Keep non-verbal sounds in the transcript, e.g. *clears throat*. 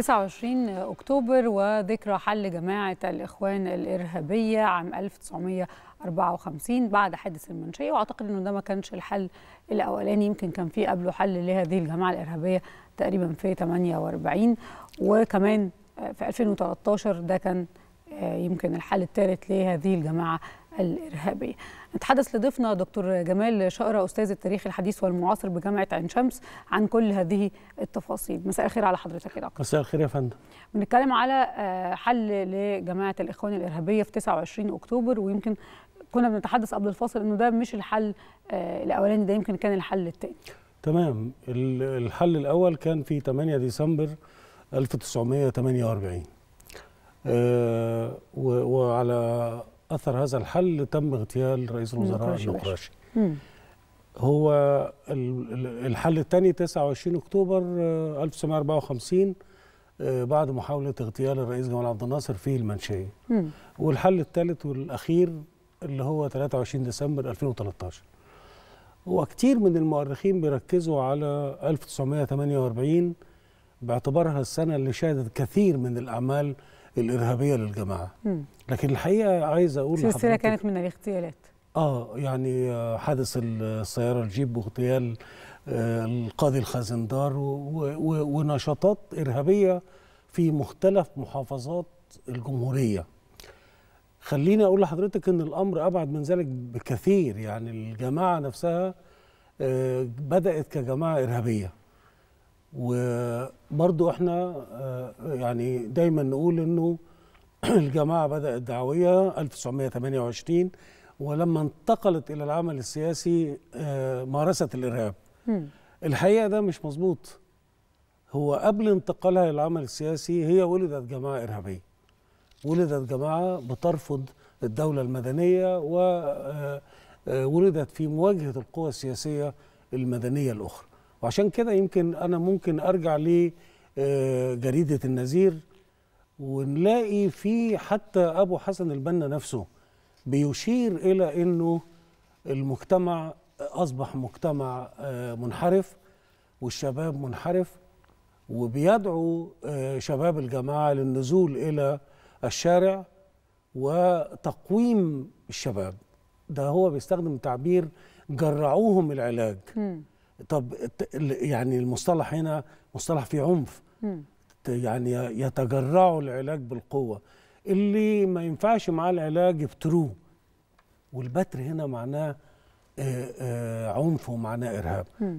29 أكتوبر وذكرى حل جماعة الإخوان الإرهابية عام 1954 بعد حادث المنشية وأعتقد أنه ده ما كانش الحل الأولاني يمكن كان في قبله حل لهذه الجماعة الإرهابية تقريبا في 48 وكمان في 2013 ده كان آه، يمكن الحل الثالث لهذه الجماعة الإرهابية نتحدث لضيفنا دكتور جمال شقرة أستاذ التاريخ الحديث والمعاصر بجامعة عين شمس عن كل هذه التفاصيل مساء الخير على حضرتك يا دكتور مساء الخير يا فندم بنتكلم على آه، حل لجماعة الإخوان الإرهابية في 29 أكتوبر ويمكن كنا بنتحدث قبل الفاصل انه ده مش الحل آه، الاولاني ده يمكن كان الحل الثاني تمام الحل الاول كان في 8 ديسمبر 1948 آه وعلى اثر هذا الحل تم اغتيال رئيس الوزراء النقراشي هو الحل الثاني 29 اكتوبر 1954 آه، آه، بعد محاولة اغتيال الرئيس جمال عبد الناصر في المنشية مم. والحل الثالث والأخير اللي هو 23 ديسمبر 2013 وكتير من المؤرخين بيركزوا على 1948 باعتبارها السنة اللي شهدت كثير من الأعمال الارهابيه للجماعه لكن الحقيقه عايز اقول السلسله كانت من الاغتيالات اه يعني آه، حادث السياره الجيب واغتيال آه، القاضي الخازندار ونشاطات ارهابيه في مختلف محافظات الجمهوريه خليني اقول لحضرتك ان الامر ابعد من ذلك بكثير يعني الجماعه نفسها آه، بدات كجماعه ارهابيه وبرضو احنا آه، يعني دايما نقول انه *clears throat* الجماعة بدأت دعوية 1928 ولما انتقلت إلى العمل السياسي آه، مارست الإرهاب الحقيقة ده مش مظبوط هو قبل انتقالها للعمل السياسي هي ولدت جماعة إرهابية ولدت جماعة بترفض الدولة المدنية وولدت آه، في مواجهة القوى السياسية المدنية الأخرى وعشان كده يمكن انا ممكن ارجع لجريده آه، النذير ونلاقي في حتى ابو حسن البنا نفسه بيشير الى انه المجتمع اصبح مجتمع آه، منحرف والشباب منحرف وبيدعو آه، شباب الجماعه للنزول الى الشارع وتقويم الشباب ده هو بيستخدم تعبير جرعوهم العلاج م. طب يعني المصطلح هنا مصطلح فيه عنف يعني يتجرعوا العلاج بالقوه اللي ما ينفعش معاه العلاج يبتروه والبتر هنا معناه آه، آه، عنف ومعناه ارهاب